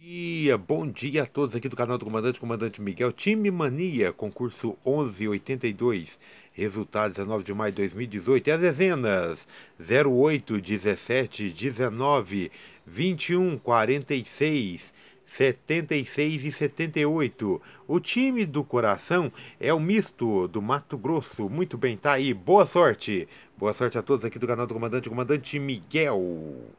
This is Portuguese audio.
dia, bom dia a todos aqui do canal do Comandante, Comandante Miguel, Time Mania, concurso 1182, resultado 19 de maio de 2018, e as dezenas 08, 17, 19, 21, 46, 76 e 78. O time do coração é o misto do Mato Grosso. Muito bem, tá aí. Boa sorte. Boa sorte a todos aqui do canal do Comandante, Comandante Miguel.